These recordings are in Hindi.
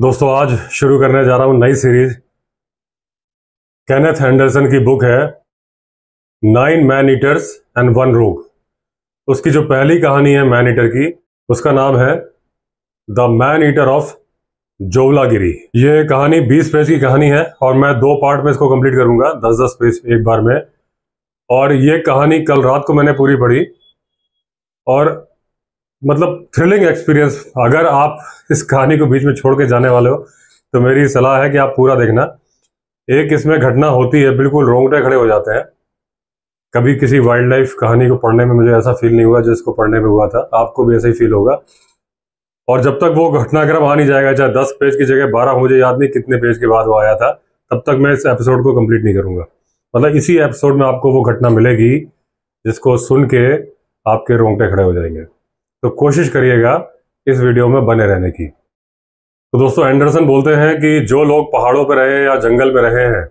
दोस्तों आज शुरू करने जा रहा हूं नई सीरीज कैनेथ हैंडरसन की बुक है nine man eaters and one rogue उसकी जो पहली कहानी है मैन ईटर की उसका नाम है the man eater of Jowlagiri ये कहानी 20 पेज की कहानी है और मैं दो पार्ट में इसको कंप्लीट करूंगा 10-10 पेज एक बार में और ये कहानी कल रात को मैंने पूरी पढ़ी और मतलब थ्रिलिंग एक्सपीरियंस अगर आप इस कहानी को बीच में छोड़ के जाने वाले हो तो मेरी सलाह है कि आप पूरा देखना एक इसमें घटना होती है बिल्कुल रोंगटे खड़े हो जाते हैं कभी किसी वाइल्ड लाइफ कहानी को पढ़ने में मुझे ऐसा फील नहीं हुआ जो इसको पढ़ने में हुआ था आपको भी ऐसा ही फील होगा और जब तक वो घटनाक्रम आ नहीं जाएगा चाहे दस पेज की जगह बारह मुझे याद नहीं कितने पेज के बाद वो आया था तब तक मैं इस एपिसोड को कंप्लीट नहीं करूंगा मतलब इसी एपिसोड में आपको वो घटना मिलेगी जिसको सुन के आपके रोंगटे खड़े हो जाएंगे तो कोशिश करिएगा इस वीडियो में बने रहने की तो दोस्तों एंडरसन बोलते हैं कि जो लोग पहाड़ों पर रहे या जंगल में रहे हैं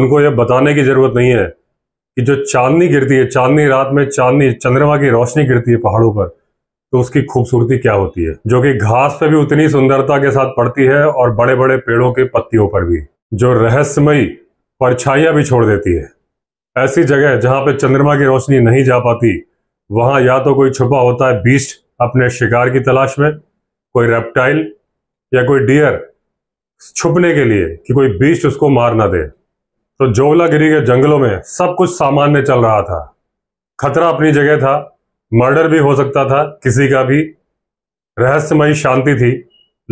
उनको यह बताने की ज़रूरत नहीं है कि जो चांदनी गिरती है चांदनी रात में चांदनी चंद्रमा की रोशनी गिरती है पहाड़ों पर तो उसकी खूबसूरती क्या होती है जो कि घास पे भी उतनी सुंदरता के साथ पड़ती है और बड़े बड़े पेड़ों के पत्तियों पर भी जो रहस्यमयी परछाइयां भी छोड़ देती है ऐसी जगह जहां पे चंद्रमा की रोशनी नहीं जा पाती वहां या तो कोई छुपा होता है बीस्ट अपने शिकार की तलाश में कोई रेप्टाइल या कोई डियर छुपने के लिए कि कोई बीस्ट उसको मार ना दे तो जोवलागिरी के जंगलों में सब कुछ सामान्य चल रहा था खतरा अपनी जगह था मर्डर भी हो सकता था किसी का भी रहस्यमयी शांति थी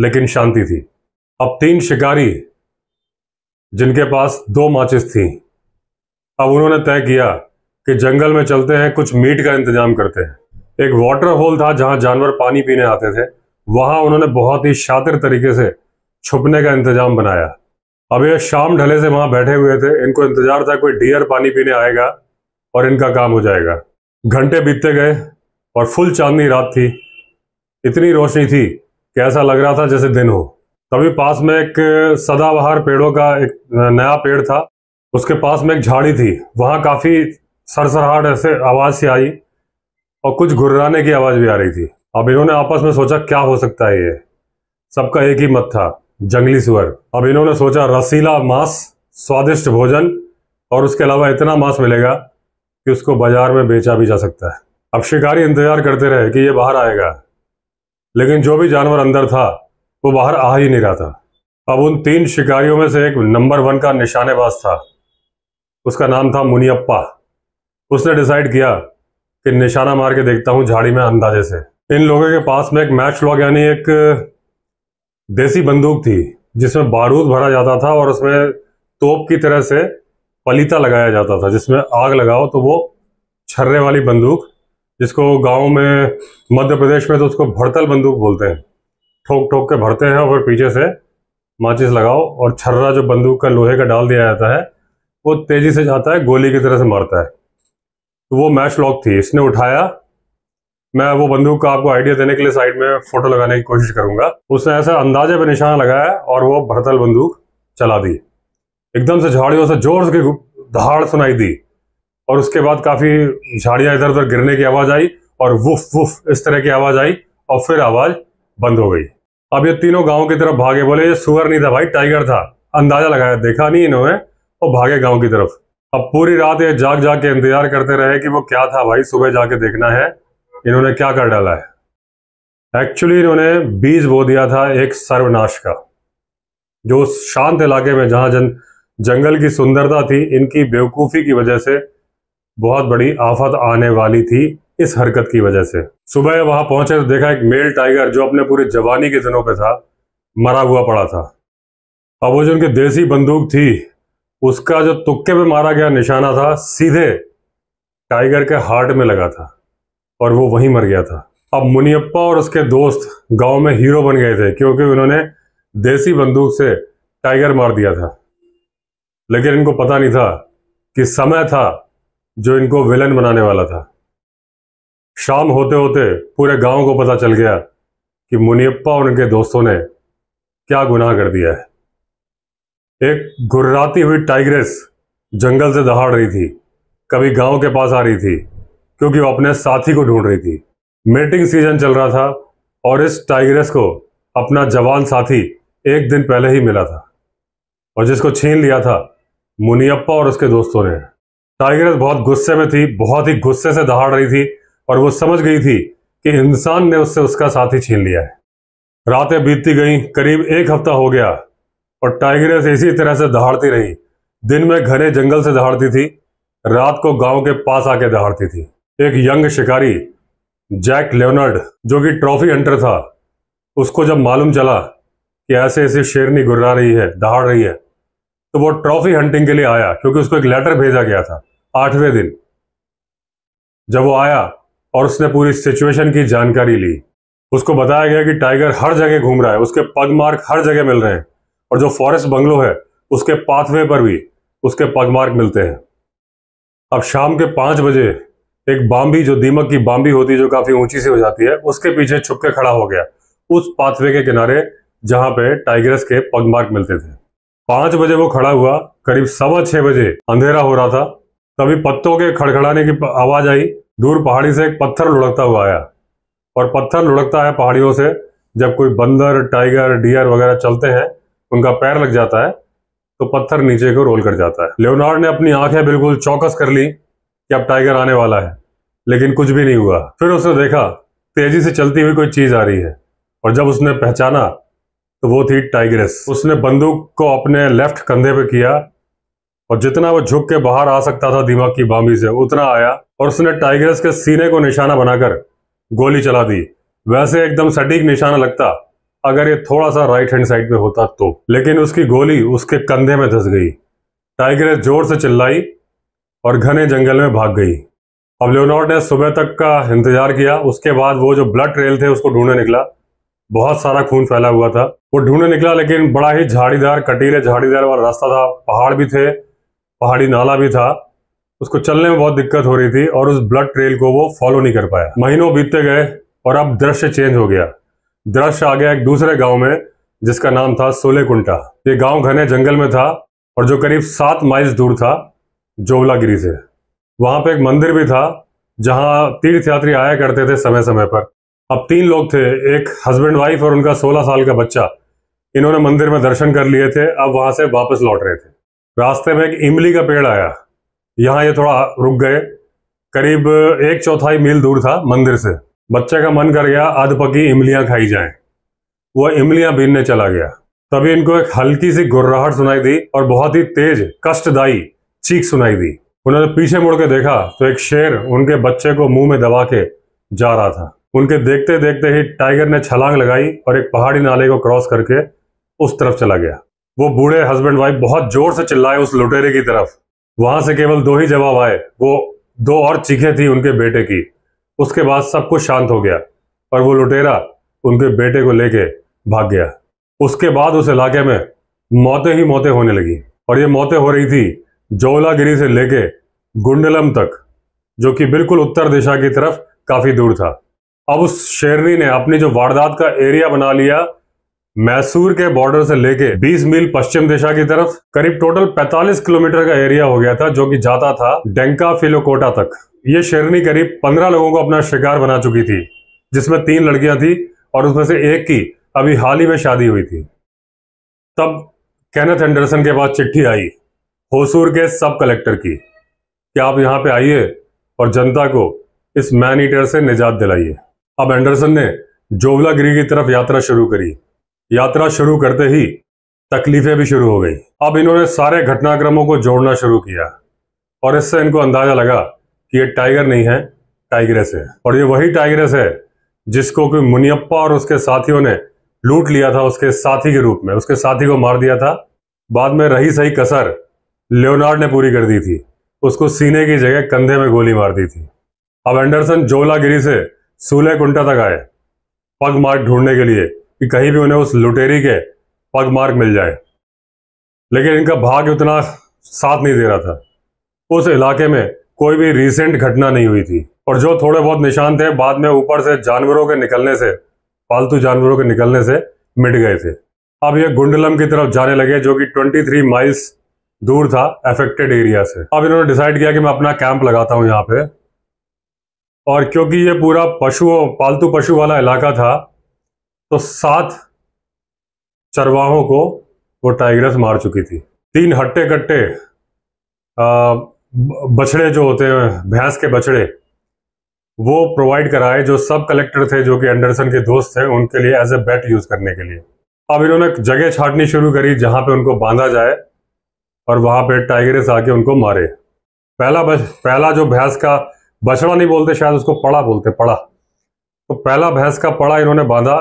लेकिन शांति थी अब तीन शिकारी जिनके पास दो माचिस थी अब उन्होंने तय किया कि जंगल में चलते हैं कुछ मीट का इंतजाम करते हैं एक वाटर होल था जहां जानवर पानी पीने आते थे वहां उन्होंने बहुत ही शातिर तरीके से छुपने का इंतजाम बनाया अब ये शाम ढले से वहां बैठे हुए थे इनको इंतजार था कोई डियर पानी पीने आएगा और इनका काम हो जाएगा घंटे बीतते गए और फुल चांदनी रात थी इतनी रोशनी थी कि ऐसा लग रहा था जैसे दिन हो तभी पास में एक सदाबहार पेड़ों का एक नया पेड़ था उसके पास में एक झाड़ी थी वहाँ काफ़ी सरसराहट ऐसे आवाज़ से आई और कुछ घुर्राने की आवाज भी आ रही थी अब इन्होंने आपस में सोचा क्या हो सकता है ये सबका एक ही मत था जंगली सुअर अब इन्होंने सोचा रसीला मांस स्वादिष्ट भोजन और उसके अलावा इतना मांस मिलेगा कि उसको बाजार में बेचा भी जा सकता है अब शिकारी इंतजार करते रहे कि ये बाहर आएगा लेकिन जो भी जानवर अंदर था वो बाहर आ ही नहीं रहा था अब उन तीन शिकारियों में से एक नंबर वन का निशानेबाज था उसका नाम था मुनियप्पा उसने डिसाइड किया कि निशाना मार के देखता हूँ झाड़ी में अंदाजे से इन लोगों के पास में एक मैच लॉग यानी एक देसी बंदूक थी जिसमें बारूद भरा जाता था और उसमें तोप की तरह से पलीता लगाया जाता था जिसमें आग लगाओ तो वो छर्रे वाली बंदूक जिसको गांव में मध्य प्रदेश में तो उसको भड़तल बंदूक बोलते हैं ठोक ठोक के भरते हैं और पीछे से माचिस लगाओ और छर्रा जो बंदूक का लोहे का डाल दिया जाता है वो तेज़ी से जाता है गोली की तरह से मारता है तो वो मैच लॉक थी इसने उठाया मैं वो बंदूक का आपको आइडिया देने के लिए साइड में फोटो लगाने की कोशिश करूंगा उसने ऐसा अंदाजे पे निशान लगाया और वो भरतल बंदूक चला दी एकदम से झाड़ियों से जोर से धहाड़ सुनाई दी और उसके बाद काफ़ी झाड़ियां इधर उधर गिरने की आवाज़ आई और वुफ वुफ इस तरह की आवाज़ आई और फिर आवाज़ बंद हो गई अब ये तीनों गांव की तरफ भागे बोले ये सुअर नहीं था भाई टाइगर था अंदाज़ा लगाया देखा नहीं इन्होंने और भागे गांव की तरफ अब पूरी रात ये जाग जाग के इंतजार करते रहे कि वो क्या था भाई सुबह जाके देखना है इन्होंने क्या कर डाला है एक्चुअली इन्होंने बीज बो दिया था एक सर्वनाश का जो शांत इलाके में जहां जन जंगल की सुंदरता थी इनकी बेवकूफ़ी की वजह से बहुत बड़ी आफत आने वाली थी इस हरकत की वजह से सुबह वहां पहुंचे तो देखा एक मेल टाइगर जो अपने पूरी जवानी के दिनों पे था मरा हुआ पड़ा था अब वो जो उनकी देसी बंदूक थी उसका जो तुक्के पे मारा गया निशाना था सीधे टाइगर के हार्ट में लगा था और वो वहीं मर गया था अब मुनियप्पा और उसके दोस्त गांव में हीरो बन गए थे क्योंकि उन्होंने देसी बंदूक से टाइगर मार दिया था लेकिन इनको पता नहीं था कि समय था जो इनको विलन बनाने वाला था शाम होते होते पूरे गांव को पता चल गया कि मुनियप्पा और उनके दोस्तों ने क्या गुनाह कर दिया है एक गुर्राती हुई टाइग्रेस जंगल से दहाड़ रही थी कभी गांव के पास आ रही थी क्योंकि वो अपने साथी को ढूंढ रही थी मेटिंग सीजन चल रहा था और इस टाइग्रेस को अपना जवान साथी एक दिन पहले ही मिला था और जिसको छीन लिया था मुनियप्पा और उसके दोस्तों ने टाइग्रेस बहुत गुस्से में थी बहुत ही गुस्से से दहाड़ रही थी और वो समझ गई थी कि इंसान ने उससे उसका साथी छीन लिया है रातें बीतती गईं करीब एक हफ्ता हो गया और टाइगरेस इसी तरह से दहाड़ती रही दिन में घने जंगल से दहाड़ती थी रात को गांव के पास आके दहाड़ती थी एक यंग शिकारी जैक लेनर्ड जो कि ट्रॉफी हंटर था उसको जब मालूम चला कि ऐसे ऐसे शेरनी गुर्रा रही है दहाड़ रही है तो वो ट्रॉफी हंटिंग के लिए आया क्योंकि उसको एक लेटर भेजा गया था आठवें दिन जब वो आया और उसने पूरी सिचुएशन की जानकारी ली उसको बताया गया कि टाइगर हर जगह घूम रहा है उसके पग मार्क हर जगह मिल रहे हैं और जो फॉरेस्ट बंगलो है उसके पाथवे पर भी उसके पगमार्क मिलते हैं अब शाम के पाँच बजे एक बाम्बी जो दीमक की बाम्बी होती है जो काफ़ी ऊंची से हो जाती है उसके पीछे छुप के खड़ा हो गया उस पाथवे के किनारे जहाँ पे टाइगरस के पगमार्क मिलते थे पाँच बजे वो खड़ा हुआ करीब सवा छः बजे अंधेरा हो रहा था तभी पत्तों के खड़खड़ाने की आवाज़ आई दूर पहाड़ी से एक पत्थर लुढ़कता हुआ आया और पत्थर लुढ़कता है पहाड़ियों से जब कोई बंदर टाइगर डियर वगैरह चलते हैं उनका पैर लग जाता है तो पत्थर नीचे को रोल कर जाता है लेनार्ड ने अपनी आंखें बिल्कुल चौकस कर ली कि अब टाइगर आने वाला है लेकिन कुछ भी नहीं हुआ फिर उसने देखा तेजी से चलती हुई कोई चीज आ रही है और जब उसने पहचाना तो वो थी टाइग्रेस उसने बंदूक को अपने लेफ्ट कंधे पे किया और जितना वो झुक के बाहर आ सकता था दिमाग की बामी से उतना आया और उसने टाइग्रेस के सीने को निशाना बनाकर गोली चला दी वैसे एकदम सटीक निशाना लगता अगर ये थोड़ा सा राइट हैंड साइड पे होता तो लेकिन उसकी गोली उसके कंधे में धस गई टाइगर जोर से चिल्लाई और घने जंगल में भाग गई अब लियोनार्ड ने सुबह तक का इंतजार किया उसके बाद वो जो ब्लड ट्रेल थे उसको ढूंढने निकला बहुत सारा खून फैला हुआ था वो ढूंढने निकला लेकिन बड़ा ही झाड़ीदार कटीले झाड़ीदार वाला रास्ता था पहाड़ भी थे पहाड़ी नाला भी था उसको चलने में बहुत दिक्कत हो रही थी और उस ब्लड ट्रेल को वो फॉलो नहीं कर पाया महीनों बीतते गए और अब दृश्य चेंज हो गया दृश्य आ गया एक दूसरे गांव में जिसका नाम था सोले कुंटा ये गांव घने जंगल में था और जो करीब सात माइल्स दूर था जोवलागिरी से वहां पे एक मंदिर भी था जहां तीर्थयात्री आया करते थे समय समय पर अब तीन लोग थे एक हस्बैंड वाइफ और उनका सोलह साल का बच्चा इन्होंने मंदिर में दर्शन कर लिए थे अब वहां से वापस लौट रहे थे रास्ते में एक इमली का पेड़ आया यहाँ ये थोड़ा रुक गए करीब एक चौथाई मील दूर था मंदिर से बच्चे का मन कर गया आध पकी इमलियाँ खाई जाएं। वह इमलियाँ बीनने चला गया तभी इनको एक हल्की सी गुर्राहट सुनाई दी और बहुत ही तेज कष्टदायी चीख सुनाई दी उन्होंने पीछे मुड़ के देखा तो एक शेर उनके बच्चे को मुंह में दबा के जा रहा था उनके देखते देखते ही टाइगर ने छलांग लगाई और एक पहाड़ी नाले को क्रॉस करके उस तरफ चला गया वो बूढ़े हस्बैंड वाइफ बहुत जोर से चिल्लाए उस लुटेरे की तरफ वहां से केवल दो ही जवाब आए वो दो और चीखे थी उनके बेटे की उसके बाद सब कुछ शांत हो गया और वो लुटेरा उनके बेटे को लेके भाग गया उसके बाद उस इलाके में मौतें ही मौतें होने लगी और ये मौतें हो रही थी जोलागिरी से लेके गुंडलम तक जो कि बिल्कुल उत्तर दिशा की तरफ काफ़ी दूर था अब उस शेरनी ने अपनी जो वारदात का एरिया बना लिया मैसूर के बॉर्डर से लेके 20 मील पश्चिम दिशा की तरफ करीब टोटल 45 किलोमीटर का एरिया हो गया था जो कि जाता था डेंका फिलोकोटा तक ये शेरनी करीब पंद्रह लोगों को अपना शिकार बना चुकी थी जिसमें तीन लड़कियां थी और उसमें से एक की अभी हाल ही में शादी हुई थी तब कैनेथ एंडरसन के पास चिट्ठी आई होसूर के सब कलेक्टर की कि आप यहां पे आइए और जनता को इस मैन ईटर से निजात दिलाइए अब एंडरसन ने गिरी की तरफ यात्रा शुरू करी यात्रा शुरू करते ही तकलीफें भी शुरू हो गई अब इन्होंने सारे घटनाक्रमों को जोड़ना शुरू किया और इससे इनको अंदाजा लगा कि ये टाइगर नहीं है टाइग्रेस है और ये वही टाइग्रेस है जिसको कि मुनियप्पा और उसके साथियों ने लूट लिया था उसके साथी के रूप में उसके साथी को मार दिया था बाद में रही सही कसर लियोनार्ड ने पूरी कर दी थी उसको सीने की जगह कंधे में गोली मार दी थी अब एंडरसन जोलागिरी से सूलह कुंटा तक आए पग मार्ग ढूंढने के लिए कि कहीं भी उन्हें उस लुटेरी के पग मार्ग मिल जाए लेकिन इनका भाग्य उतना साथ नहीं दे रहा था उस इलाके में कोई भी रिसेंट घटना नहीं हुई थी और जो थोड़े बहुत निशान थे बाद में ऊपर से जानवरों के निकलने से पालतू जानवरों के निकलने से मिट गए थे अब ये गुंडलम की तरफ जाने लगे जो कि 23 माइल्स दूर था अफेक्टेड एरिया से अब इन्होंने डिसाइड किया कि मैं अपना कैंप लगाता हूँ यहाँ पे और क्योंकि ये पूरा पशुओं पालतू पशु वाला इलाका था तो सात चरवाहों को वो टाइगरस मार चुकी थी तीन हट्टे कट्टे बछड़े जो होते हैं भैंस के बछड़े वो प्रोवाइड कराए जो सब कलेक्टर थे जो कि एंडरसन के दोस्त थे उनके लिए एज ए बेट यूज करने के लिए अब इन्होंने जगह छाटनी शुरू करी जहां पे उनको बांधा जाए और वहां पे टाइगर आके उनको मारे पहला बच पहला जो भैंस का बछड़ा नहीं बोलते शायद उसको पड़ा बोलते पड़ा तो पहला भैंस का पड़ा इन्होंने बांधा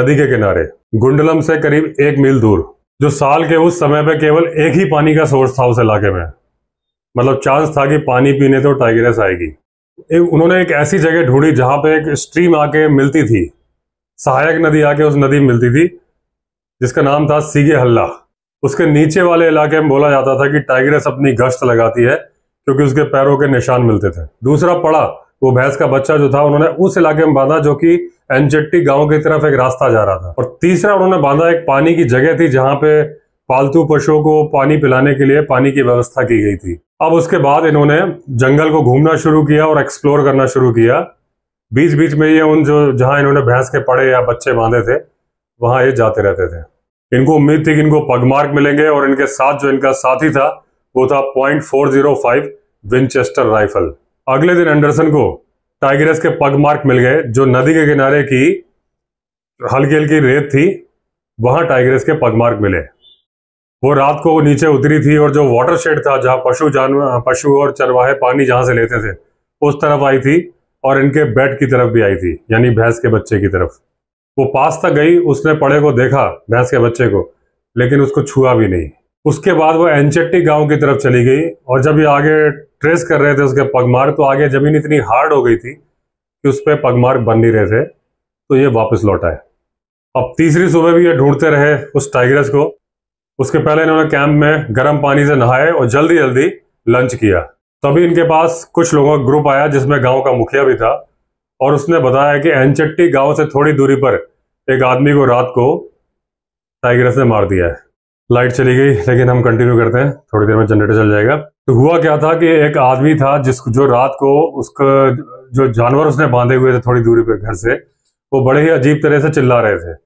नदी के किनारे गुंडलम से करीब एक मील दूर जो साल के उस समय पे केवल एक ही पानी का सोर्स था उस इलाके में मतलब चांस था कि पानी पीने तो टाइगरेस आएगी एक उन्होंने एक ऐसी जगह ढूंढी जहाँ पे एक स्ट्रीम आके मिलती थी सहायक नदी आके उस नदी मिलती थी जिसका नाम था सीगे हल्ला उसके नीचे वाले इलाके में बोला जाता था कि टाइगरेस अपनी गश्त लगाती है क्योंकि उसके पैरों के निशान मिलते थे दूसरा पड़ा वो भैंस का बच्चा जो था उन्होंने उस इलाके में बांधा जो कि एनचट्टी गांव की तरफ एक रास्ता जा रहा था और तीसरा उन्होंने बांधा एक पानी की जगह थी जहाँ पे पालतू पशुओं को पानी पिलाने के लिए पानी की व्यवस्था की गई थी अब उसके बाद इन्होंने जंगल को घूमना शुरू किया और एक्सप्लोर करना शुरू किया बीच बीच में ये उन जो जहाँ इन्होंने भैंस के पड़े या बच्चे बांधे थे वहाँ ये जाते रहते थे इनको उम्मीद थी कि इनको पगमार्क मिलेंगे और इनके साथ जो इनका साथी था वो था point four zero five Winchester rifle अगले दिन एंडरसन को टाइगरस के पगमार्क मिल गए जो नदी के किनारे की हल्की हल्की रेत थी वहां टाइगरस के पगमार्क मिले वो रात को नीचे उतरी थी और जो वाटर शेड था जहाँ पशु जानवर पशु और चरवाहे पानी जहाँ से लेते थे उस तरफ आई थी और इनके बेड की तरफ भी आई थी यानी भैंस के बच्चे की तरफ वो पास तक गई उसने पड़े को देखा भैंस के बच्चे को लेकिन उसको छुआ भी नहीं उसके बाद वो एनचट्टी गांव की तरफ चली गई और जब ये आगे ट्रेस कर रहे थे उसके पगमार तो आगे जमीन इतनी हार्ड हो गई थी कि उस पर पगमार बन नहीं रहे थे तो ये वापस लौटा है अब तीसरी सुबह भी ये ढूंढते रहे उस टाइगरस को उसके पहले इन्होंने कैंप में गर्म पानी से नहाए और जल्दी जल्दी लंच किया तभी इनके पास कुछ लोगों का ग्रुप आया जिसमें गांव का मुखिया भी था और उसने बताया कि एनचट्टी गांव से थोड़ी दूरी पर एक आदमी को रात को टाइगर ने मार दिया है लाइट चली गई लेकिन हम कंटिन्यू करते हैं थोड़ी देर में जनरेटर चल जाएगा तो हुआ क्या था कि एक आदमी था जिस जो रात को उसका जो जानवर उसने बांधे हुए थे थोड़ी दूरी पर घर से वो बड़े ही अजीब तरह से चिल्ला रहे थे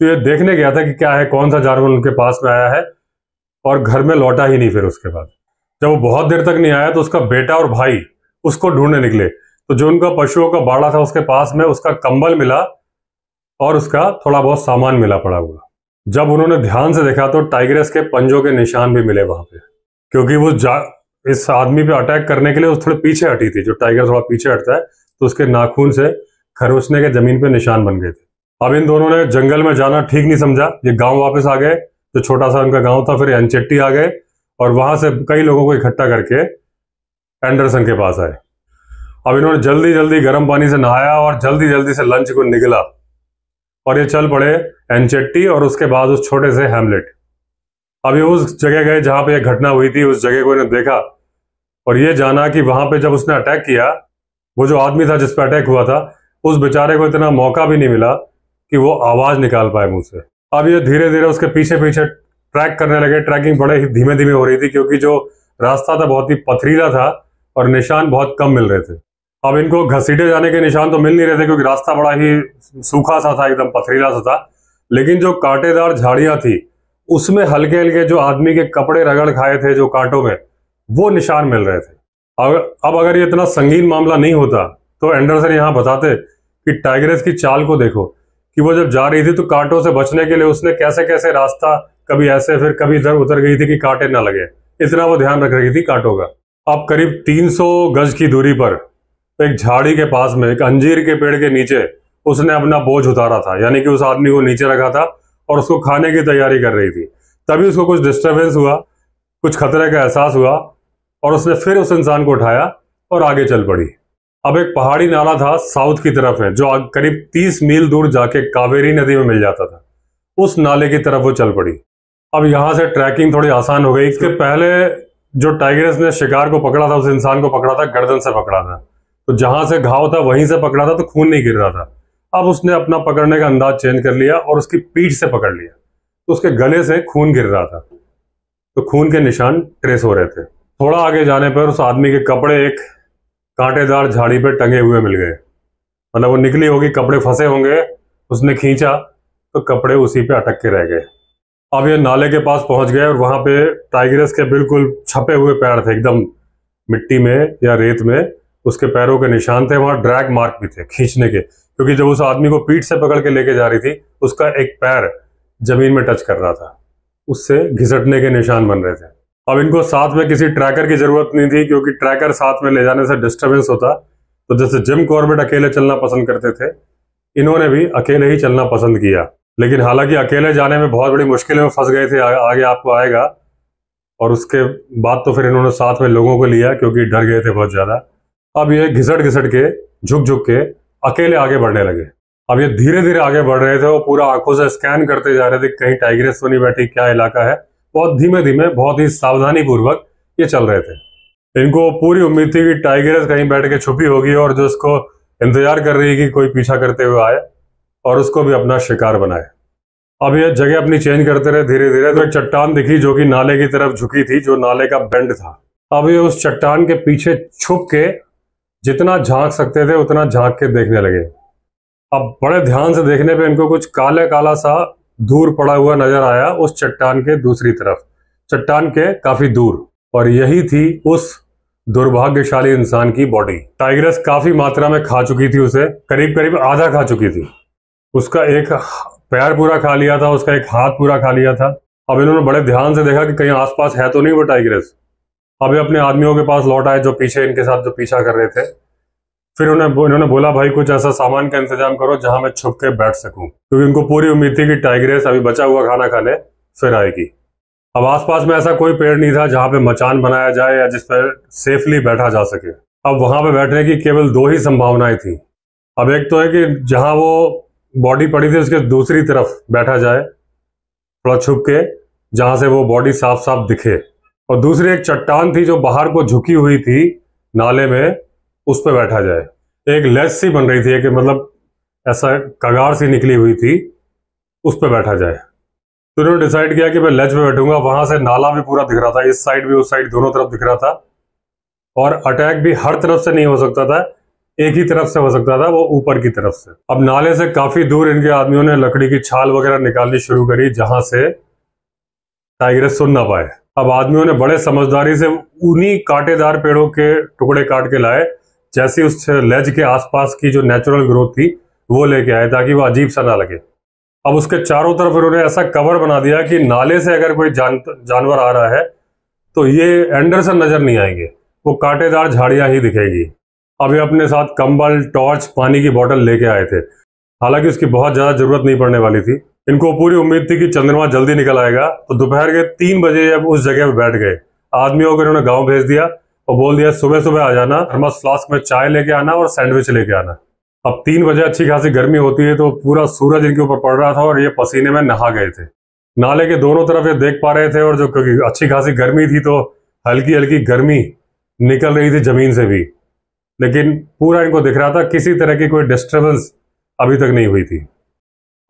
तो ये देखने गया था कि क्या है कौन सा जानवर उनके पास में आया है और घर में लौटा ही नहीं फिर उसके बाद जब वो बहुत देर तक नहीं आया तो उसका बेटा और भाई उसको ढूंढने निकले तो जो उनका पशुओं का बाड़ा था उसके पास में उसका कंबल मिला और उसका थोड़ा बहुत सामान मिला पड़ा हुआ जब उन्होंने ध्यान से देखा तो टाइग्रेस के पंजों के निशान भी मिले वहां पे क्योंकि वो जा इस आदमी पे अटैक करने के लिए उस थोड़े पीछे हटी थी जो टाइगर थोड़ा पीछे हटता है तो उसके नाखून से खरोचने के जमीन पे निशान बन गए थे अब इन दोनों ने जंगल में जाना ठीक नहीं समझा ये गांव वापस आ गए जो छोटा सा उनका गांव था फिर एनचेट्टी आ गए और वहां से कई लोगों को इकट्ठा करके एंडरसन के पास आए अब इन्होंने जल्दी जल्दी गर्म पानी से नहाया और जल्दी जल्दी से लंच को निकला और ये चल पड़े एनचेट्टी और उसके बाद उस छोटे से हेमलेट अभी उस जगह गए जहां पे ये घटना हुई थी उस जगह को इन्होंने देखा और ये जाना कि वहां पे जब उसने अटैक किया वो जो आदमी था जिस पर अटैक हुआ था उस बेचारे को इतना मौका भी नहीं मिला कि वो आवाज़ निकाल पाए मुझसे से अब ये धीरे धीरे उसके पीछे पीछे ट्रैक करने लगे ट्रैकिंग बड़े ही धीमे धीमे हो रही थी क्योंकि जो रास्ता था बहुत ही पथरीला था और निशान बहुत कम मिल रहे थे अब इनको घसीटे जाने के निशान तो मिल नहीं रहे थे क्योंकि रास्ता बड़ा ही सूखा सा था एकदम पथरीला सा था लेकिन जो कांटेदार झाड़ियां थी उसमें हल्के हल्के जो आदमी के कपड़े रगड़ खाए थे जो कांटों में वो निशान मिल रहे थे अगर अब अगर ये इतना संगीन मामला नहीं होता तो एंडरसन यहां बताते कि टाइगरेस की चाल को देखो कि वो जब जा रही थी तो कांटों से बचने के लिए उसने कैसे कैसे रास्ता कभी ऐसे फिर कभी इधर उतर गई थी कि कांटे ना लगे इतना वो ध्यान रख रही थी कांटों का अब करीब 300 गज की दूरी पर एक झाड़ी के पास में एक अंजीर के पेड़ के नीचे उसने अपना बोझ उतारा था यानी कि उस आदमी को नीचे रखा था और उसको खाने की तैयारी कर रही थी तभी उसको कुछ डिस्टर्बेंस हुआ कुछ खतरे का एहसास हुआ और उसने फिर उस इंसान को उठाया और आगे चल पड़ी अब एक पहाड़ी नाला था साउथ की तरफ है जो करीब तीस मील दूर जाके कावेरी नदी में मिल जाता था उस नाले की तरफ वो चल पड़ी अब यहाँ से ट्रैकिंग थोड़ी आसान हो गई इसके पहले जो टाइगर ने शिकार को पकड़ा था उस इंसान को पकड़ा था गर्दन से पकड़ा था तो जहां से घाव था वहीं से पकड़ा था तो खून नहीं गिर रहा था अब उसने अपना पकड़ने का अंदाज चेंज कर लिया और उसकी पीठ से पकड़ लिया तो उसके गले से खून गिर रहा था तो खून के निशान ट्रेस हो रहे थे थोड़ा आगे जाने पर उस आदमी के कपड़े एक कांटेदार झाड़ी पर टंगे हुए मिल गए मतलब वो निकली होगी कपड़े फंसे होंगे उसने खींचा तो कपड़े उसी पे अटक के रह गए अब ये नाले के पास पहुंच गए और वहां पे टाइगरस के बिल्कुल छपे हुए पैर थे एकदम मिट्टी में या रेत में उसके पैरों के निशान थे वहां ड्रैग मार्क भी थे खींचने के क्योंकि जब उस आदमी को पीठ से पकड़ के लेके जा रही थी उसका एक पैर जमीन में टच कर रहा था उससे घिसटने के निशान बन रहे थे अब इनको साथ में किसी ट्रैकर की जरूरत नहीं थी क्योंकि ट्रैकर साथ में ले जाने से डिस्टर्बेंस होता तो जैसे जिम कॉर्बेट अकेले चलना पसंद करते थे इन्होंने भी अकेले ही चलना पसंद किया लेकिन हालांकि अकेले जाने में बहुत बड़ी मुश्किल में फंस गए थे आ, आगे आपको आएगा और उसके बाद तो फिर इन्होंने साथ में लोगों को लिया क्योंकि डर गए थे बहुत ज़्यादा अब ये घिसट घिसट के झुक झुक के अकेले आगे बढ़ने लगे अब ये धीरे धीरे आगे बढ़ रहे थे वो पूरा आंखों से स्कैन करते जा रहे थे कहीं टाइग्रेस तो नहीं बैठी क्या इलाका है बहुत धीमे धीमे बहुत ही सावधानी पूर्वक ये चल रहे थे इनको पूरी उम्मीद थी कि टाइगर कहीं बैठ के छुपी होगी और जो उसको इंतजार कर रही है कि कोई पीछा करते हुए आए और उसको भी अपना शिकार बनाए अब ये जगह अपनी चेंज करते रहे धीरे धीरे तो एक चट्टान दिखी जो कि नाले की तरफ झुकी थी जो नाले का बेंड था अब ये उस चट्टान के पीछे छुप के जितना झांक सकते थे उतना झांक के देखने लगे अब बड़े ध्यान से देखने पे इनको कुछ काले काला सा दूर पड़ा हुआ नजर आया उस चट्टान के दूसरी तरफ चट्टान के काफी दूर और यही थी उस दुर्भाग्यशाली इंसान की बॉडी टाइग्रेस काफी मात्रा में खा चुकी थी उसे करीब करीब आधा खा चुकी थी उसका एक पैर पूरा खा लिया था उसका एक हाथ पूरा खा लिया था अब इन्होंने बड़े ध्यान से देखा कि कहीं आसपास है तो नहीं वो टाइग्रेस अब अपने आदमियों के पास लौट आए जो पीछे इनके साथ जो पीछा कर रहे थे फिर उन्हें उन्होंने बोला भाई कुछ ऐसा सामान का इंतजाम करो जहां मैं छुप के बैठ सकूं क्योंकि उनको पूरी उम्मीद थी कि टाइग्रेस अभी बचा हुआ खाना खाने फिर आएगी अब आसपास में ऐसा कोई पेड़ नहीं था जहां पे मचान बनाया जाए या जिस पर सेफली बैठा जा सके अब वहां पे बैठने की केवल दो ही संभावनाएं थी अब एक तो है कि जहां वो बॉडी पड़ी थी उसके दूसरी तरफ बैठा जाए थोड़ा छुप के जहां से वो बॉडी साफ साफ दिखे और दूसरी एक चट्टान थी जो बाहर को झुकी हुई थी नाले में उस पर बैठा जाए एक लेस सी बन रही थी कि मतलब ऐसा कगार सी निकली हुई थी उस पर बैठा जाए तो उन्होंने डिसाइड किया कि मैं लेज पे बैठूंगा वहां से नाला भी पूरा दिख रहा था इस साइड भी उस साइड दोनों तरफ दिख रहा था और अटैक भी हर तरफ से नहीं हो सकता था एक ही तरफ से हो सकता था वो ऊपर की तरफ से अब नाले से काफी दूर इनके आदमियों ने लकड़ी की छाल वगैरह निकालनी शुरू करी जहां से टाइग्रेस सुन ना पाए अब आदमियों ने बड़े समझदारी से उन्हीं कांटेदार पेड़ों के टुकड़े काट के लाए जैसी उस लेज के आसपास की जो नेचुरल ग्रोथ थी वो लेके आए ताकि वो अजीब सा ना लगे अब उसके चारों तरफ इन्होंने ऐसा कवर बना दिया कि नाले से अगर कोई जान जानवर आ रहा है तो ये एंडरसन नज़र नहीं आएंगे वो कांटेदार झाड़ियां ही दिखेगी अब ये अपने साथ कंबल टॉर्च पानी की बोतल लेके आए थे हालांकि उसकी बहुत ज़्यादा ज़रूरत नहीं पड़ने वाली थी इनको पूरी उम्मीद थी कि चंद्रमा जल्दी निकल आएगा तो दोपहर के तीन बजे अब उस जगह पर बैठ गए आदमियों को इन्होंने गाँव भेज दिया और बोल दिया सुबह सुबह आ जाना थर्मस फ्लास्क में चाय लेके आना और सैंडविच लेके आना अब तीन बजे अच्छी खासी गर्मी होती है तो पूरा सूरज इनके ऊपर पड़ रहा था और ये पसीने में नहा गए थे नाले के दोनों तरफ ये देख पा रहे थे और जो क्योंकि अच्छी खासी गर्मी थी तो हल्की हल्की गर्मी निकल रही थी जमीन से भी लेकिन पूरा इनको दिख रहा था किसी तरह की कोई डिस्टर्बेंस अभी तक नहीं हुई थी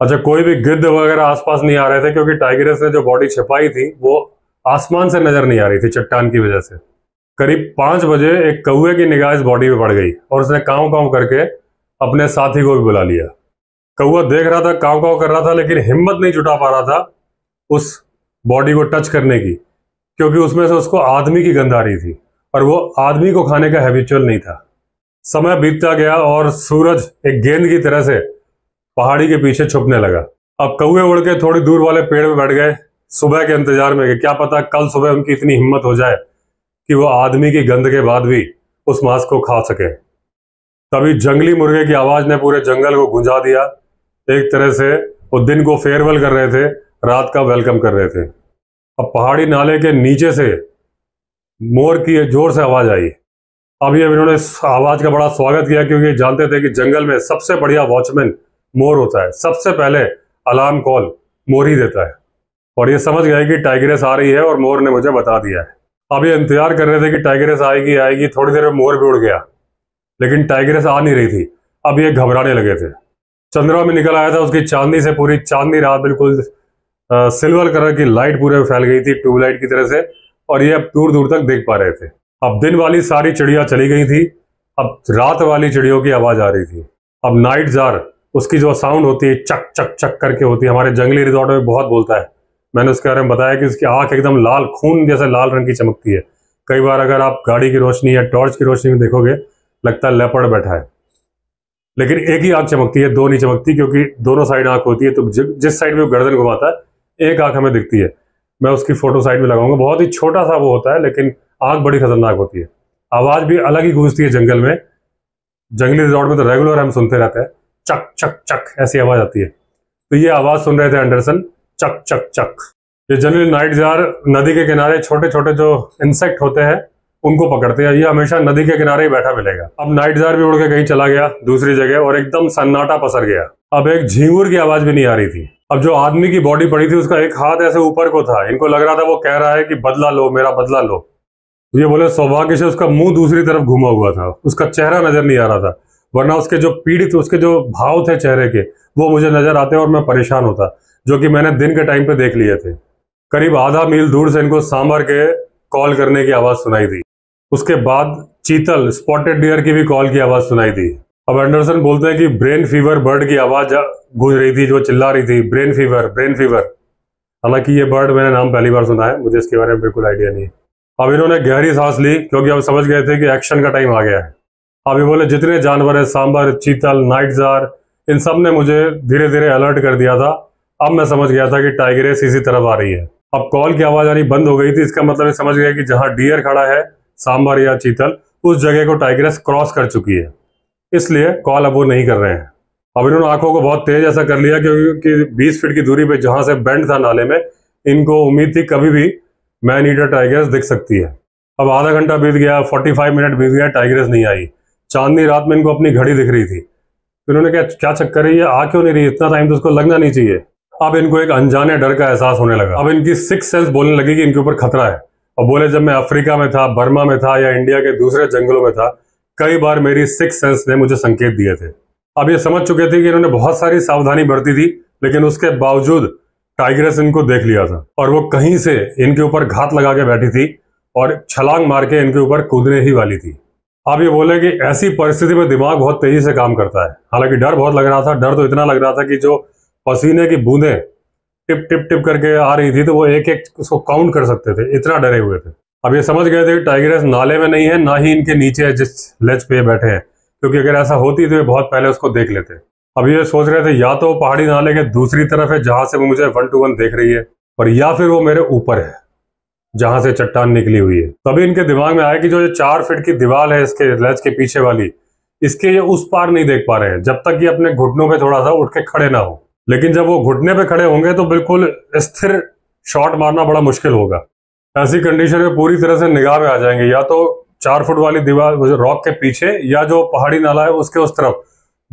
अच्छा कोई भी गिद्ध वगैरह आसपास नहीं आ रहे थे क्योंकि टाइगर ने जो बॉडी छिपाई थी वो आसमान से नजर नहीं आ रही थी चट्टान की वजह से करीब पाँच बजे एक कौए की निगाह इस बॉडी में पड़ गई और उसने काँव काँव करके अपने साथी को भी बुला लिया कौआ देख रहा था काँव काँव कर रहा था लेकिन हिम्मत नहीं जुटा पा रहा था उस बॉडी को टच करने की क्योंकि उसमें से उसको आदमी की गंध आ रही थी और वो आदमी को खाने का हैबिचुअल नहीं था समय बीतता गया और सूरज एक गेंद की तरह से पहाड़ी के पीछे छुपने लगा अब कौए उड़ के थोड़ी दूर वाले पेड़ में बैठ गए सुबह के इंतजार में कि क्या पता कल सुबह उनकी इतनी हिम्मत हो जाए कि वो आदमी की गंध के बाद भी उस मांस को खा सके तभी जंगली मुर्गे की आवाज ने पूरे जंगल को गुंजा दिया एक तरह से वो दिन को फेयरवेल कर रहे थे रात का वेलकम कर रहे थे अब पहाड़ी नाले के नीचे से मोर की जोर से आवाज आई अभी अब इन्होंने आवाज का बड़ा स्वागत किया क्योंकि जानते थे कि जंगल में सबसे बढ़िया वॉचमैन मोर होता है सबसे पहले अलार्म कॉल मोर ही देता है और ये समझ गए कि टाइग्रेस आ रही है और मोर ने मुझे बता दिया है अब ये इंतजार कर रहे थे कि टाइगरेस आएगी आएगी थोड़ी देर में मोर भी उड़ गया लेकिन टाइगरेस आ नहीं रही थी अब ये घबराने लगे थे चंद्रमा में निकल आया था उसकी चांदनी से पूरी चांदनी रात बिल्कुल सिल्वर कलर की लाइट पूरे फैल गई थी ट्यूबलाइट की तरह से और ये अब दूर दूर तक देख पा रहे थे अब दिन वाली सारी चिड़िया चली गई थी अब रात वाली चिड़ियों की आवाज़ आ रही थी अब नाइट जार उसकी जो साउंड होती है चक चक चक करके होती है हमारे जंगली रिजॉर्ट में बहुत बोलता है मैंने उसके बारे में बताया कि उसकी आँख एकदम लाल खून जैसे लाल रंग की चमकती है कई बार अगर आप गाड़ी की रोशनी या टॉर्च की रोशनी में देखोगे लगता है लेपड़ बैठा है लेकिन एक ही आँख चमकती है दो नहीं चमकती क्योंकि दोनों साइड आँख होती है तो जिस साइड में वो गर्दन घुमाता है एक आँख हमें दिखती है मैं उसकी फोटो साइड में लगाऊंगा बहुत ही छोटा सा वो होता है लेकिन आँख बड़ी खतरनाक होती है आवाज़ भी अलग ही गूंजती है जंगल में जंगली रिजॉर्ट में तो रेगुलर हम सुनते रहते हैं चक चक चक ऐसी आवाज़ आती है तो ये आवाज़ सुन रहे थे एंडरसन चक चक चक ये जनरली नाइट जार नदी के किनारे छोटे छोटे जो इंसेक्ट होते हैं उनको पकड़ते हैं ये हमेशा नदी के किनारे ही बैठा मिलेगा अब नाइट जार भी उड़ के कहीं चला गया दूसरी जगह और एकदम सन्नाटा पसर गया अब एक झींगुर की आवाज भी नहीं आ रही थी अब जो आदमी की बॉडी पड़ी थी उसका एक हाथ ऐसे ऊपर को था इनको लग रहा था वो कह रहा है कि बदला लो मेरा बदला लो ये बोले सौभाग्य से उसका मुंह दूसरी तरफ घुमा हुआ था उसका चेहरा नजर नहीं आ रहा था वरना उसके जो पीड़ित उसके जो भाव थे चेहरे के वो मुझे नजर आते और मैं परेशान होता जो कि मैंने दिन के टाइम पे देख लिए थे करीब आधा मील दूर से इनको सांबर के कॉल करने की आवाज़ सुनाई दी उसके बाद चीतल स्पॉटेड डियर की भी कॉल की आवाज़ सुनाई दी अब एंडरसन बोलते हैं कि ब्रेन फीवर बर्ड की आवाज़ गूंज रही थी जो चिल्ला रही थी ब्रेन फीवर ब्रेन फीवर हालांकि ये बर्ड मैंने नाम पहली बार सुना है मुझे इसके बारे में बिल्कुल आइडिया नहीं है अब इन्होंने गहरी सांस ली क्योंकि अब समझ गए थे कि एक्शन का टाइम आ गया है अब ये बोले जितने जानवर हैं सांबर चीतल नाइट जार इन सब ने मुझे धीरे धीरे अलर्ट कर दिया था अब मैं समझ गया था कि टाइगरेस इसी तरफ आ रही है अब कॉल की आवाज आनी बंद हो गई थी इसका मतलब समझ गया कि जहां डियर खड़ा है सांबर या चीतल उस जगह को टाइगरेस क्रॉस कर चुकी है इसलिए कॉल अब वो नहीं कर रहे हैं अब इन्होंने आंखों को बहुत तेज ऐसा कर लिया क्योंकि बीस फीट की दूरी पर जहां से बैंड था नाले में इनको उम्मीद थी कभी भी मैन ईटर टाइगर्स दिख सकती है अब आधा घंटा बीत गया 45 मिनट बीत गया टाइगर्स नहीं आई चांदनी रात में इनको अपनी घड़ी दिख रही थी इन्होंने क्या क्या चक्कर है ये आ क्यों नहीं रही इतना टाइम तो उसको लगना नहीं चाहिए अब इनको एक अनजाने डर का एहसास होने लगा अब इनकी सिक्स सेंस बोलने लगी कि इनके ऊपर खतरा है और बोले जब मैं अफ्रीका में था बर्मा में था या इंडिया के दूसरे जंगलों में था कई बार मेरी सिक्स सेंस ने मुझे संकेत दिए थे अब ये समझ चुके थे कि इन्होंने बहुत सारी सावधानी बरती थी लेकिन उसके बावजूद टाइग्रेस इनको देख लिया था और वो कहीं से इनके ऊपर घात लगा के बैठी थी और छलांग मार के इनके ऊपर कूदने ही वाली थी आप ये बोले कि ऐसी परिस्थिति में दिमाग बहुत तेजी से काम करता है हालांकि डर बहुत लग रहा था डर तो इतना लग रहा था कि जो पसीने की बूंदें टिप टिप टिप करके आ रही थी तो वो एक एक उसको काउंट कर सकते थे इतना डरे हुए थे अब ये समझ गए थे कि टाइगरेस नाले में नहीं है ना ही इनके नीचे जिस लेज पे बैठे हैं क्योंकि अगर ऐसा होती तो ये बहुत पहले उसको देख लेते अब ये सोच रहे थे या तो वो पहाड़ी नाले के दूसरी तरफ है जहां से वो मुझे वन टू वन देख रही है और या फिर वो मेरे ऊपर है जहां से चट्टान निकली हुई है तभी इनके दिमाग में आया कि जो ये चार फीट की दीवार है इसके लेज के पीछे वाली इसके ये उस पार नहीं देख पा रहे हैं जब तक ये अपने घुटनों पे थोड़ा सा उठ के खड़े ना हो लेकिन जब वो घुटने पे खड़े होंगे तो बिल्कुल स्थिर शॉट मारना बड़ा मुश्किल होगा ऐसी कंडीशन में पूरी तरह से निगाह में आ जाएंगे या तो चार फुट वाली दीवार रॉक के पीछे या जो पहाड़ी नाला है उसके उस तरफ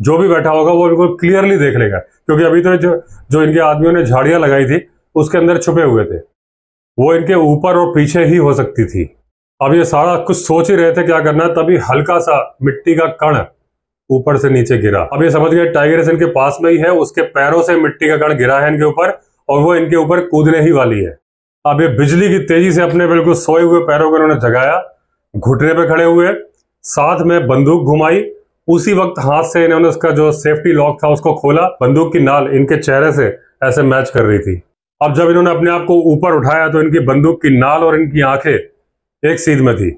जो भी बैठा होगा वो बिल्कुल क्लियरली देख लेगा क्योंकि अभी तो जो जो इनके आदमियों ने झाड़ियां लगाई थी उसके अंदर छुपे हुए थे वो इनके ऊपर और पीछे ही हो सकती थी अब ये सारा कुछ सोच ही रहे थे क्या करना है तभी हल्का सा मिट्टी का कण ऊपर से नीचे गिरा अब ये समझ गए टाइगर इनके पास में ही है उसके पैरों से मिट्टी का कण गिरा है इनके ऊपर और वो इनके ऊपर कूदने ही वाली है अब ये बिजली की तेजी से अपने बिल्कुल सोए हुए पैरों को इन्होंने जगाया घुटने पे खड़े हुए साथ में बंदूक घुमाई उसी वक्त हाथ से इन्होंने उसका जो सेफ्टी लॉक था उसको खोला बंदूक की नाल इनके चेहरे से ऐसे मैच कर रही थी अब जब इन्होंने अपने आप को ऊपर उठाया तो इनकी बंदूक की नाल और इनकी आंखें एक सीध में थी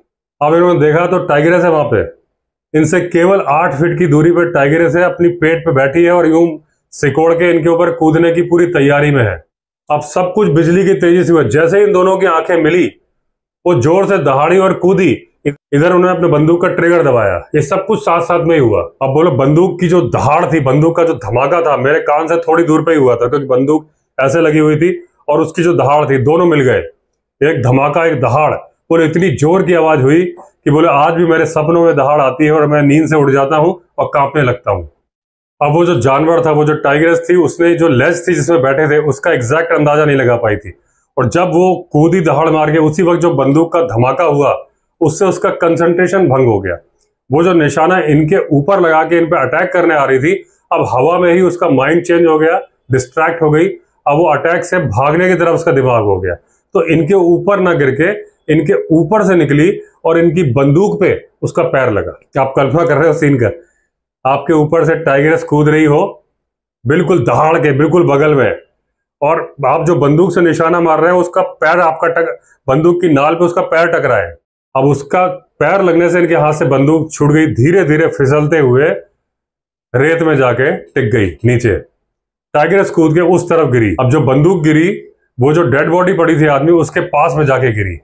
अब इन्होंने देखा तो टाइगर है वहां पे इनसे केवल आठ फीट की दूरी पर टाइगर है अपनी पेट पर पे बैठी है और यूं सिकोड़ के इनके ऊपर कूदने की पूरी तैयारी में है अब सब कुछ बिजली की तेजी से हुआ जैसे ही इन दोनों की आंखें मिली वो जोर से दहाड़ी और कूदी इधर उन्होंने अपने बंदूक का ट्रिगर दबाया ये सब कुछ साथ साथ में ही हुआ अब बोलो बंदूक की जो दहाड़ थी बंदूक का जो धमाका था मेरे कान से थोड़ी दूर पर ही हुआ था क्योंकि बंदूक ऐसे लगी हुई थी और उसकी जो दहाड़ थी दोनों मिल गए एक धमाका एक दहाड़ बोले इतनी जोर की आवाज हुई कि बोले आज भी मेरे सपनों में दहाड़ आती है और मैं नींद से उठ जाता हूँ और कांपने लगता हूँ अब वो जो जानवर था वो जो टाइगर्स थी उसने जो लेज थी जिसमें बैठे थे उसका एग्जैक्ट अंदाजा नहीं लगा पाई थी और जब वो कूदी दहाड़ मार के उसी वक्त जो बंदूक का धमाका हुआ उससे उसका कंसंट्रेशन भंग हो गया वो जो निशाना इनके ऊपर लगा के इन पर अटैक करने आ रही थी अब हवा में ही उसका माइंड चेंज हो गया डिस्ट्रैक्ट हो गई अब वो अटैक से भागने की तरफ उसका दिमाग हो गया तो इनके ऊपर ना गिर के इनके ऊपर से निकली और इनकी बंदूक पे उसका पैर लगा आप कल्पना कर रहे हो सीन का आपके ऊपर से टाइगरस कूद रही हो बिल्कुल दहाड़ के बिल्कुल बगल में और आप जो बंदूक से निशाना मार रहे हैं उसका पैर आपका टक बंदूक की नाल पे उसका पैर टकरा है अब उसका पैर लगने से इनके हाथ से बंदूक छुट गई धीरे धीरे फिसलते हुए रेत में जाके टिक गई नीचे टाइगर कूद के उस तरफ गिरी अब जो बंदूक गिरी वो जो डेड बॉडी पड़ी थी आदमी उसके पास में जाके गिरी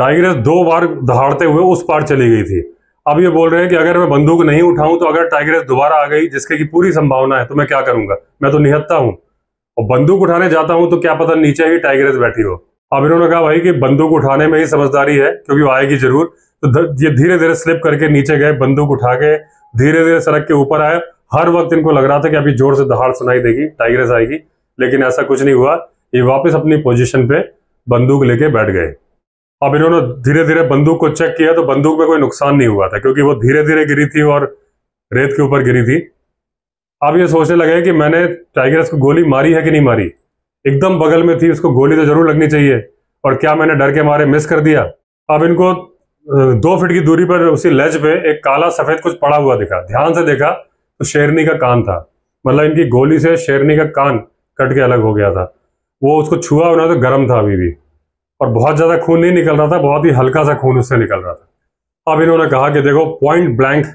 टाइगर दो बार दहाड़ते हुए उस पार चली गई थी अब ये बोल रहे हैं कि अगर मैं बंदूक नहीं उठाऊं तो अगर टाइगर दोबारा आ गई जिसके की पूरी संभावना है तो मैं क्या करूंगा मैं तो निहत्ता हूं और बंदूक उठाने जाता हूं तो क्या पता नीचे ही टाइगरेस बैठी हो अब इन्होंने कहा भाई कि बंदूक उठाने में ही समझदारी है क्योंकि वो आएगी जरूर तो ये धीरे धीरे स्लिप करके नीचे गए बंदूक उठा के धीरे धीरे सड़क के ऊपर आए हर वक्त इनको लग रहा था कि अभी जोर से दहाड़ सुनाई देगी टाइगरेस आएगी लेकिन ऐसा कुछ नहीं हुआ ये वापस अपनी पोजिशन पे बंदूक लेके बैठ गए अब इन्होंने धीरे धीरे बंदूक को चेक किया तो बंदूक में कोई नुकसान नहीं हुआ था क्योंकि वो धीरे धीरे गिरी थी और रेत के ऊपर गिरी थी अब ये सोचने लगे कि मैंने टाइगर को गोली मारी है कि नहीं मारी एकदम बगल में थी उसको गोली तो जरूर लगनी चाहिए और क्या मैंने डर के मारे मिस कर दिया अब इनको दो फीट की दूरी पर उसी लेज पे एक काला सफेद कुछ पड़ा हुआ दिखा ध्यान से देखा तो शेरनी का कान था मतलब इनकी गोली से शेरनी का कान कट के अलग हो गया था वो उसको छुआ उन्होंने तो गर्म था अभी भी और बहुत ज़्यादा खून नहीं निकल रहा था बहुत ही हल्का सा खून उससे निकल रहा था अब इन्होंने कहा कि देखो पॉइंट ब्लैंक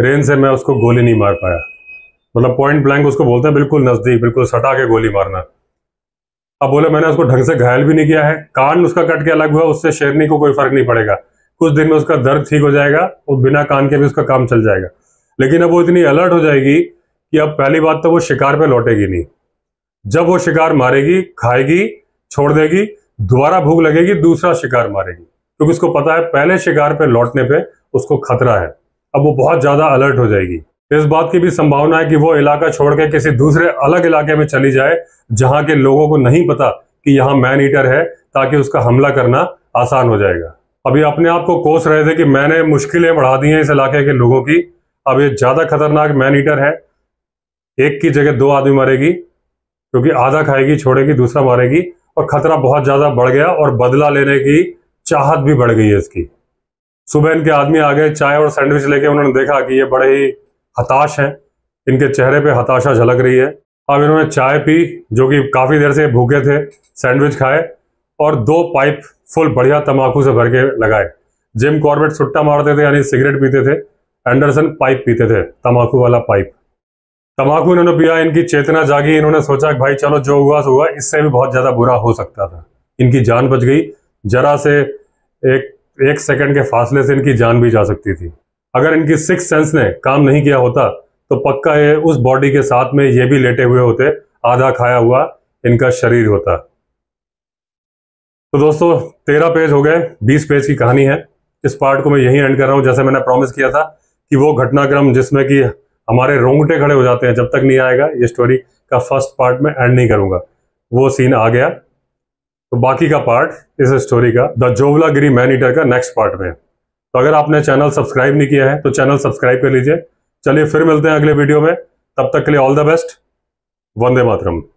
रेंज से मैं उसको गोली नहीं मार पाया मतलब पॉइंट ब्लैंक उसको बोलते हैं बिल्कुल नज़दीक बिल्कुल सटा के गोली मारना अब बोले मैंने उसको ढंग से घायल भी नहीं किया है कान उसका कट के अलग हुआ उससे शेरनी को कोई फर्क नहीं पड़ेगा कुछ दिन में उसका दर्द ठीक हो जाएगा और बिना कान के भी उसका काम चल जाएगा लेकिन अब वो इतनी अलर्ट हो जाएगी कि अब पहली बात तो वो शिकार पे लौटेगी नहीं जब वो शिकार मारेगी खाएगी छोड़ देगी दोबारा भूख लगेगी दूसरा शिकार मारेगी क्योंकि उसको पता है पहले शिकार पर लौटने पर उसको खतरा है अब वो बहुत ज़्यादा अलर्ट हो जाएगी इस बात की भी संभावना है कि वो इलाका छोड़कर किसी दूसरे अलग इलाके में चली जाए जहां के लोगों को नहीं पता कि यहाँ मैन ईटर है ताकि उसका हमला करना आसान हो जाएगा अभी अपने आप को कोस रहे थे कि मैंने मुश्किलें बढ़ा दी हैं इस इलाके के लोगों की अब ये ज़्यादा खतरनाक मैन ईटर है एक की जगह दो आदमी मारेगी क्योंकि आधा खाएगी छोड़ेगी दूसरा मारेगी और खतरा बहुत ज़्यादा बढ़ गया और बदला लेने की चाहत भी बढ़ गई है इसकी सुबह इनके आदमी आ गए चाय और सैंडविच लेके उन्होंने देखा कि ये बड़े ही हताश हैं इनके चेहरे पे हताशा झलक रही है अब इन्होंने चाय पी जो कि काफ़ी देर से भूखे थे सैंडविच खाए और दो पाइप फुल बढ़िया तंबाकू से भर के लगाए जिम कॉर्बेट सुट्टा मारते थे यानी सिगरेट पीते थे एंडरसन पाइप पीते थे तंबाकू वाला पाइप तम्बाकू इन्होंने पिया इनकी चेतना जागी इन्होंने सोचा कि भाई चलो जो हुआ सो हुआ इससे भी बहुत ज़्यादा बुरा हो सकता था इनकी जान बच गई जरा से एक एक सेकंड के फासले से इनकी जान भी जा सकती थी अगर इनकी सिक्स सेंस ने काम नहीं किया होता तो पक्का ये उस बॉडी के साथ में ये भी लेटे हुए होते आधा खाया हुआ इनका शरीर होता तो दोस्तों तेरह पेज हो गए बीस पेज की कहानी है इस पार्ट को मैं यही एंड कर रहा हूँ जैसे मैंने प्रॉमिस किया था कि वो घटनाक्रम जिसमें कि हमारे रोंगटे खड़े हो जाते हैं जब तक नहीं आएगा ये स्टोरी का फर्स्ट पार्ट में एंड नहीं करूंगा वो सीन आ गया तो बाकी का पार्ट इस स्टोरी का the Jowlagiri man eater का नेक्स्ट पार्ट में तो अगर आपने चैनल सब्सक्राइब नहीं किया है तो चैनल सब्सक्राइब कर लीजिए चलिए फिर मिलते हैं अगले वीडियो में तब तक के लिए ऑल द बेस्ट वंदे मातरम